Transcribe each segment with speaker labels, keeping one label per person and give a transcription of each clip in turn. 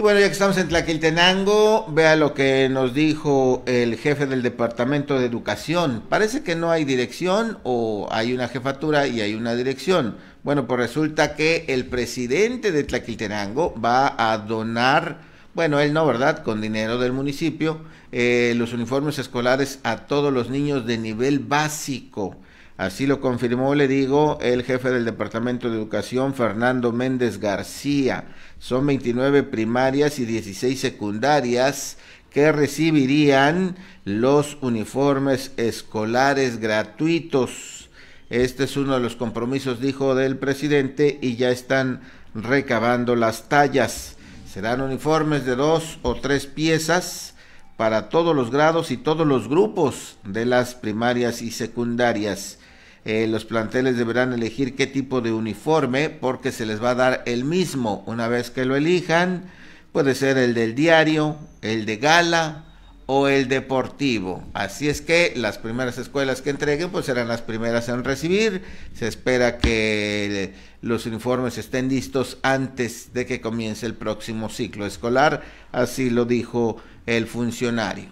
Speaker 1: Y bueno, ya que estamos en Tlaquiltenango, vea lo que nos dijo el jefe del Departamento de Educación. Parece que no hay dirección o hay una jefatura y hay una dirección. Bueno, pues resulta que el presidente de Tlaquiltenango va a donar, bueno, él no, ¿verdad? Con dinero del municipio, eh, los uniformes escolares a todos los niños de nivel básico. Así lo confirmó, le digo, el jefe del Departamento de Educación, Fernando Méndez García. Son 29 primarias y 16 secundarias que recibirían los uniformes escolares gratuitos. Este es uno de los compromisos, dijo del presidente, y ya están recabando las tallas. Serán uniformes de dos o tres piezas para todos los grados y todos los grupos de las primarias y secundarias. Eh, los planteles deberán elegir qué tipo de uniforme porque se les va a dar el mismo una vez que lo elijan. Puede ser el del diario, el de gala o el deportivo. Así es que las primeras escuelas que entreguen pues serán las primeras en recibir. Se espera que los uniformes estén listos antes de que comience el próximo ciclo escolar. Así lo dijo el funcionario.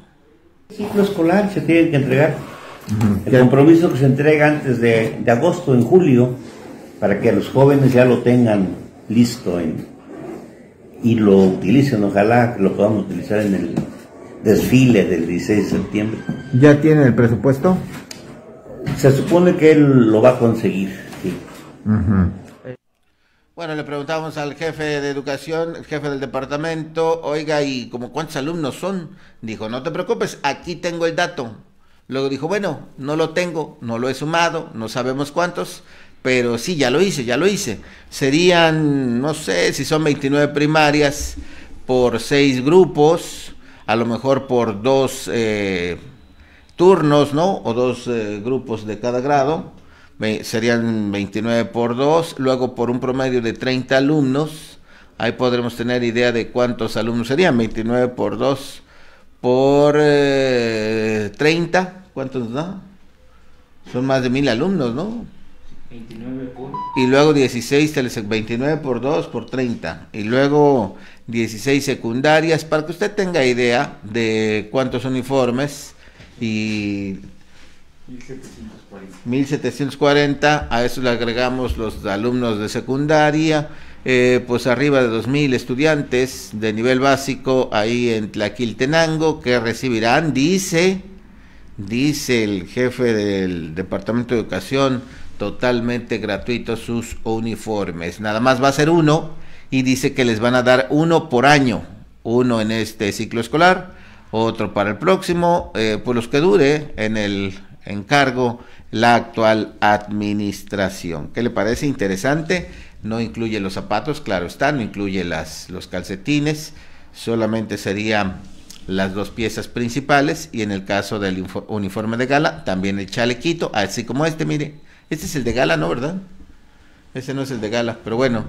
Speaker 1: ciclo escolar se tiene que entregar el compromiso que se entrega antes de, agosto, en julio, para que los jóvenes ya lo tengan listo y lo utilicen, ojalá que lo podamos utilizar en el desfile del 16 de septiembre. ¿Ya tiene el presupuesto? Se supone que él lo va a conseguir, sí. Bueno, le preguntamos al jefe de educación, el jefe del departamento, oiga, ¿y como cuántos alumnos son? Dijo, no te preocupes, aquí tengo el dato. Luego dijo, bueno, no lo tengo, no lo he sumado, no sabemos cuántos, pero sí, ya lo hice, ya lo hice. Serían, no sé, si son 29 primarias por seis grupos, a lo mejor por dos eh, turnos, ¿no? O dos eh, grupos de cada grado, serían 29 por 2, luego por un promedio de 30 alumnos, ahí podremos tener idea de cuántos alumnos serían, 29 por 2 por 30 eh, Cuántos nos da? Son más de mil alumnos, ¿no? 29 por... Y luego 16, 29 por 2, por 30. Y luego 16 secundarias, para que usted tenga idea de cuántos uniformes y... 1740. 1740, a eso le agregamos los alumnos de secundaria, eh, pues arriba de 2.000 estudiantes de nivel básico ahí en Tlaquiltenango que recibirán, dice, dice el jefe del Departamento de Educación, totalmente gratuitos sus uniformes. Nada más va a ser uno y dice que les van a dar uno por año, uno en este ciclo escolar, otro para el próximo, eh, por pues los que dure en el encargo la actual administración. ¿Qué le parece interesante? No incluye los zapatos, claro está, no incluye las, los calcetines, solamente serían las dos piezas principales y en el caso del uniforme de gala también el chalequito, así como este, mire, este es el de gala, ¿no? ¿Verdad? Ese no es el de gala, pero bueno,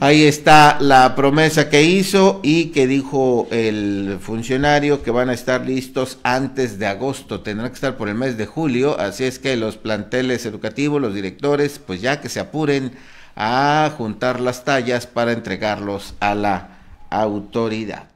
Speaker 1: ahí está la promesa que hizo y que dijo el funcionario que van a estar listos antes de agosto, tendrán que estar por el mes de julio, así es que los planteles educativos, los directores, pues ya que se apuren a juntar las tallas para entregarlos a la autoridad.